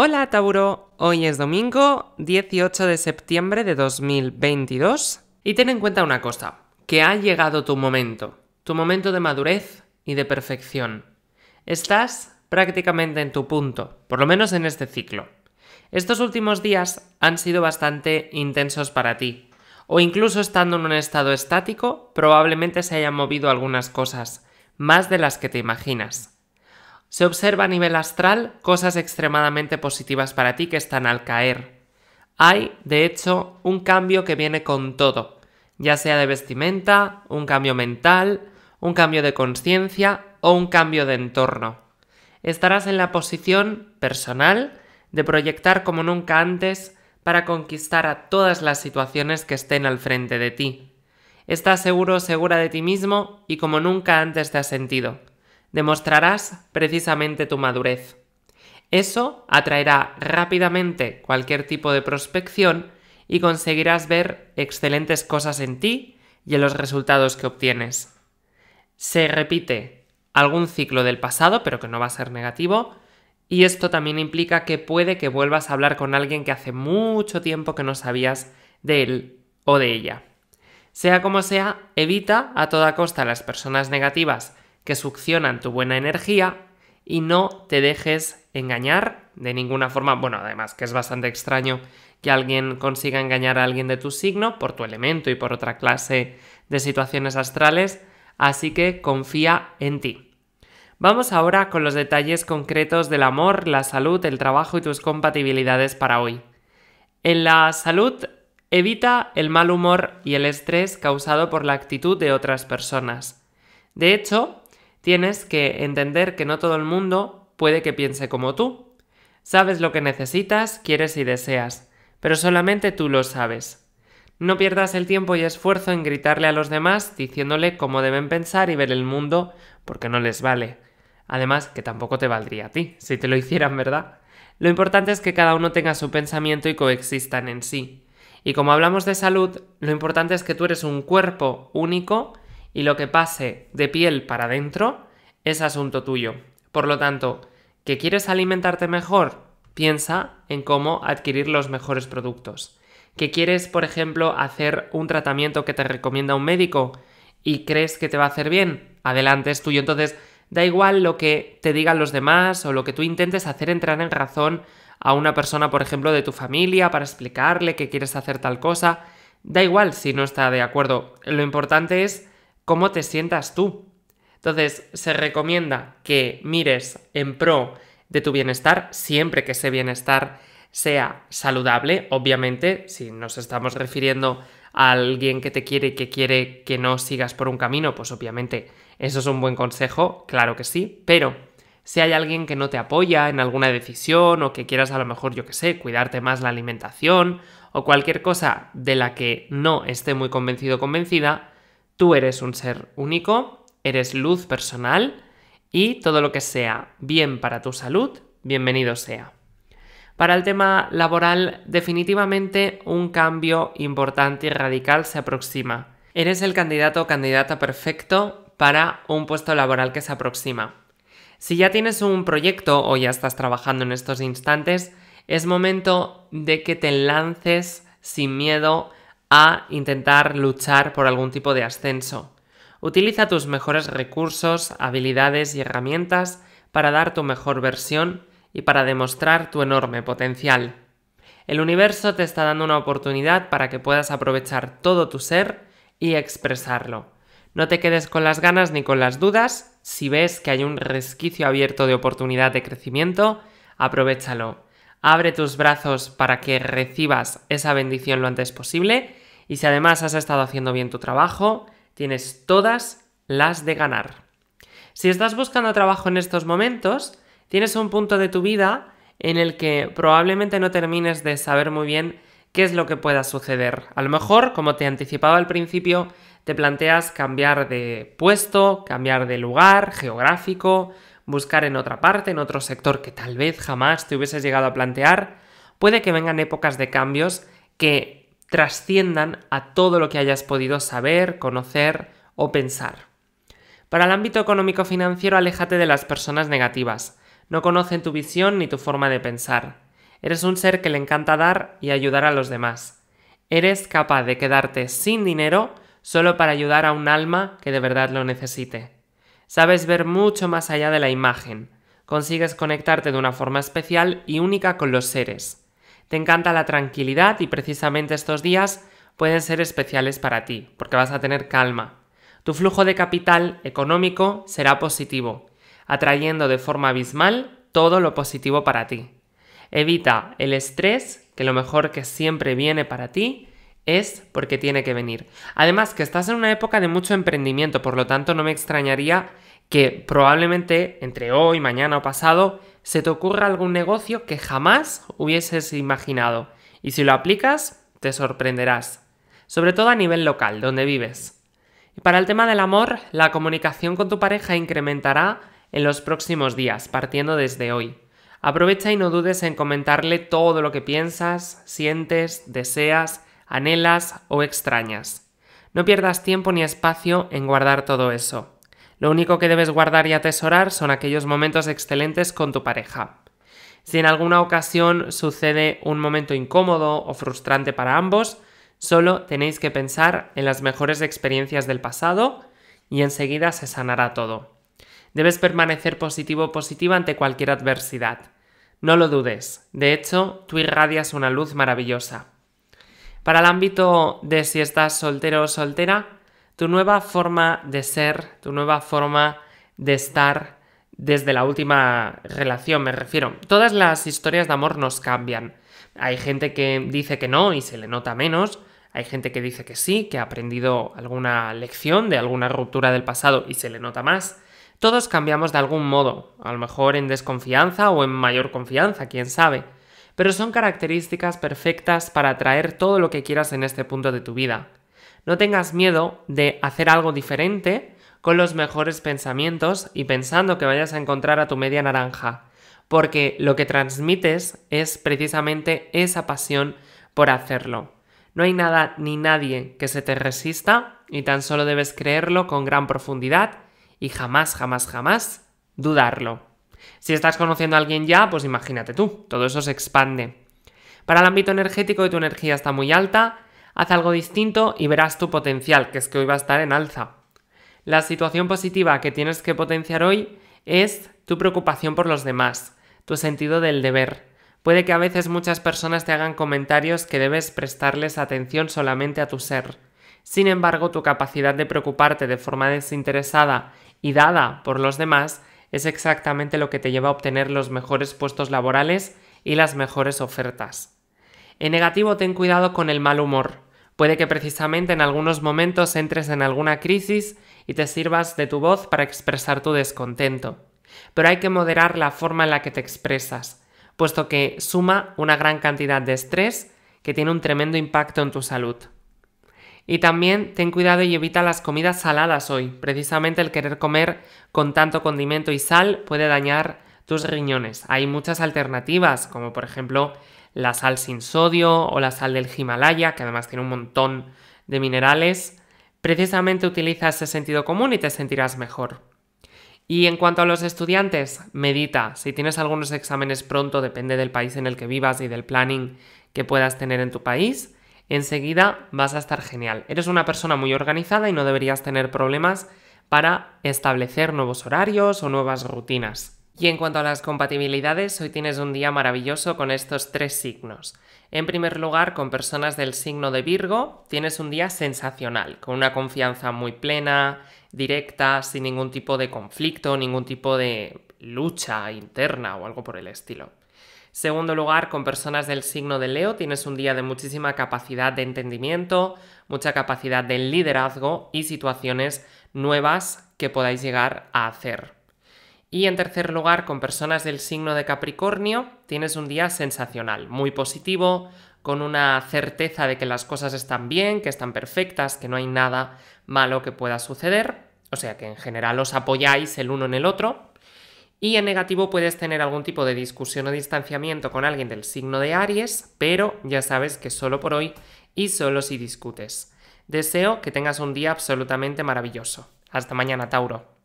Hola Tauro, hoy es domingo 18 de septiembre de 2022 y ten en cuenta una cosa, que ha llegado tu momento, tu momento de madurez y de perfección. Estás prácticamente en tu punto, por lo menos en este ciclo. Estos últimos días han sido bastante intensos para ti, o incluso estando en un estado estático, probablemente se hayan movido algunas cosas, más de las que te imaginas se observa a nivel astral cosas extremadamente positivas para ti que están al caer. Hay, de hecho, un cambio que viene con todo, ya sea de vestimenta, un cambio mental, un cambio de conciencia o un cambio de entorno. Estarás en la posición personal de proyectar como nunca antes para conquistar a todas las situaciones que estén al frente de ti. Estás seguro o segura de ti mismo y como nunca antes te has sentido demostrarás precisamente tu madurez. Eso atraerá rápidamente cualquier tipo de prospección y conseguirás ver excelentes cosas en ti y en los resultados que obtienes. Se repite algún ciclo del pasado, pero que no va a ser negativo, y esto también implica que puede que vuelvas a hablar con alguien que hace mucho tiempo que no sabías de él o de ella. Sea como sea, evita a toda costa las personas negativas que succionan tu buena energía y no te dejes engañar de ninguna forma. Bueno, además que es bastante extraño que alguien consiga engañar a alguien de tu signo por tu elemento y por otra clase de situaciones astrales, así que confía en ti. Vamos ahora con los detalles concretos del amor, la salud, el trabajo y tus compatibilidades para hoy. En la salud, evita el mal humor y el estrés causado por la actitud de otras personas. De hecho, Tienes que entender que no todo el mundo puede que piense como tú. Sabes lo que necesitas, quieres y deseas, pero solamente tú lo sabes. No pierdas el tiempo y esfuerzo en gritarle a los demás diciéndole cómo deben pensar y ver el mundo, porque no les vale. Además, que tampoco te valdría a ti, si te lo hicieran, ¿verdad? Lo importante es que cada uno tenga su pensamiento y coexistan en sí. Y como hablamos de salud, lo importante es que tú eres un cuerpo único y lo que pase de piel para adentro es asunto tuyo. Por lo tanto, ¿que quieres alimentarte mejor? Piensa en cómo adquirir los mejores productos. ¿Que quieres, por ejemplo, hacer un tratamiento que te recomienda un médico y crees que te va a hacer bien? Adelante, es tuyo. Entonces, da igual lo que te digan los demás o lo que tú intentes hacer entrar en razón a una persona, por ejemplo, de tu familia para explicarle que quieres hacer tal cosa. Da igual si no está de acuerdo. Lo importante es cómo te sientas tú. Entonces, se recomienda que mires en pro de tu bienestar, siempre que ese bienestar sea saludable, obviamente, si nos estamos refiriendo a alguien que te quiere y que quiere que no sigas por un camino, pues obviamente eso es un buen consejo, claro que sí, pero si hay alguien que no te apoya en alguna decisión o que quieras a lo mejor, yo que sé, cuidarte más la alimentación o cualquier cosa de la que no esté muy convencido o convencida, Tú eres un ser único, eres luz personal y todo lo que sea bien para tu salud, bienvenido sea. Para el tema laboral, definitivamente un cambio importante y radical se aproxima. Eres el candidato o candidata perfecto para un puesto laboral que se aproxima. Si ya tienes un proyecto o ya estás trabajando en estos instantes, es momento de que te lances sin miedo a intentar luchar por algún tipo de ascenso. Utiliza tus mejores recursos, habilidades y herramientas para dar tu mejor versión y para demostrar tu enorme potencial. El universo te está dando una oportunidad para que puedas aprovechar todo tu ser y expresarlo. No te quedes con las ganas ni con las dudas. Si ves que hay un resquicio abierto de oportunidad de crecimiento, aprovéchalo. Abre tus brazos para que recibas esa bendición lo antes posible y si además has estado haciendo bien tu trabajo, tienes todas las de ganar. Si estás buscando trabajo en estos momentos, tienes un punto de tu vida en el que probablemente no termines de saber muy bien qué es lo que pueda suceder. A lo mejor, como te anticipaba al principio, te planteas cambiar de puesto, cambiar de lugar geográfico, buscar en otra parte, en otro sector que tal vez jamás te hubieses llegado a plantear. Puede que vengan épocas de cambios que trasciendan a todo lo que hayas podido saber, conocer o pensar. Para el ámbito económico-financiero, aléjate de las personas negativas. No conocen tu visión ni tu forma de pensar. Eres un ser que le encanta dar y ayudar a los demás. Eres capaz de quedarte sin dinero solo para ayudar a un alma que de verdad lo necesite. Sabes ver mucho más allá de la imagen. Consigues conectarte de una forma especial y única con los seres. Te encanta la tranquilidad y precisamente estos días pueden ser especiales para ti, porque vas a tener calma. Tu flujo de capital económico será positivo, atrayendo de forma abismal todo lo positivo para ti. Evita el estrés, que lo mejor que siempre viene para ti es porque tiene que venir. Además, que estás en una época de mucho emprendimiento, por lo tanto no me extrañaría que probablemente entre hoy, mañana o pasado se te ocurra algún negocio que jamás hubieses imaginado. Y si lo aplicas, te sorprenderás. Sobre todo a nivel local, donde vives. Y para el tema del amor, la comunicación con tu pareja incrementará en los próximos días, partiendo desde hoy. Aprovecha y no dudes en comentarle todo lo que piensas, sientes, deseas, anhelas o extrañas. No pierdas tiempo ni espacio en guardar todo eso. Lo único que debes guardar y atesorar son aquellos momentos excelentes con tu pareja. Si en alguna ocasión sucede un momento incómodo o frustrante para ambos, solo tenéis que pensar en las mejores experiencias del pasado y enseguida se sanará todo. Debes permanecer positivo o positiva ante cualquier adversidad. No lo dudes, de hecho, tú irradias una luz maravillosa. Para el ámbito de si estás soltero o soltera, tu nueva forma de ser, tu nueva forma de estar desde la última relación, me refiero. Todas las historias de amor nos cambian. Hay gente que dice que no y se le nota menos. Hay gente que dice que sí, que ha aprendido alguna lección de alguna ruptura del pasado y se le nota más. Todos cambiamos de algún modo, a lo mejor en desconfianza o en mayor confianza, quién sabe. Pero son características perfectas para atraer todo lo que quieras en este punto de tu vida. No tengas miedo de hacer algo diferente con los mejores pensamientos y pensando que vayas a encontrar a tu media naranja, porque lo que transmites es precisamente esa pasión por hacerlo. No hay nada ni nadie que se te resista y tan solo debes creerlo con gran profundidad y jamás, jamás, jamás dudarlo. Si estás conociendo a alguien ya, pues imagínate tú, todo eso se expande. Para el ámbito energético tu energía está muy alta, Haz algo distinto y verás tu potencial, que es que hoy va a estar en alza. La situación positiva que tienes que potenciar hoy es tu preocupación por los demás, tu sentido del deber. Puede que a veces muchas personas te hagan comentarios que debes prestarles atención solamente a tu ser. Sin embargo, tu capacidad de preocuparte de forma desinteresada y dada por los demás es exactamente lo que te lleva a obtener los mejores puestos laborales y las mejores ofertas. En negativo, ten cuidado con el mal humor. Puede que precisamente en algunos momentos entres en alguna crisis y te sirvas de tu voz para expresar tu descontento. Pero hay que moderar la forma en la que te expresas, puesto que suma una gran cantidad de estrés que tiene un tremendo impacto en tu salud. Y también ten cuidado y evita las comidas saladas hoy. Precisamente el querer comer con tanto condimento y sal puede dañar tus riñones. Hay muchas alternativas, como por ejemplo la sal sin sodio o la sal del Himalaya, que además tiene un montón de minerales, precisamente utiliza ese sentido común y te sentirás mejor. Y en cuanto a los estudiantes, medita. Si tienes algunos exámenes pronto, depende del país en el que vivas y del planning que puedas tener en tu país, enseguida vas a estar genial. Eres una persona muy organizada y no deberías tener problemas para establecer nuevos horarios o nuevas rutinas. Y en cuanto a las compatibilidades, hoy tienes un día maravilloso con estos tres signos. En primer lugar, con personas del signo de Virgo, tienes un día sensacional, con una confianza muy plena, directa, sin ningún tipo de conflicto, ningún tipo de lucha interna o algo por el estilo. Segundo lugar, con personas del signo de Leo tienes un día de muchísima capacidad de entendimiento, mucha capacidad de liderazgo y situaciones nuevas que podáis llegar a hacer. Y en tercer lugar, con personas del signo de Capricornio, tienes un día sensacional, muy positivo, con una certeza de que las cosas están bien, que están perfectas, que no hay nada malo que pueda suceder. O sea que en general os apoyáis el uno en el otro. Y en negativo puedes tener algún tipo de discusión o distanciamiento con alguien del signo de Aries, pero ya sabes que solo por hoy y solo si discutes. Deseo que tengas un día absolutamente maravilloso. Hasta mañana, Tauro.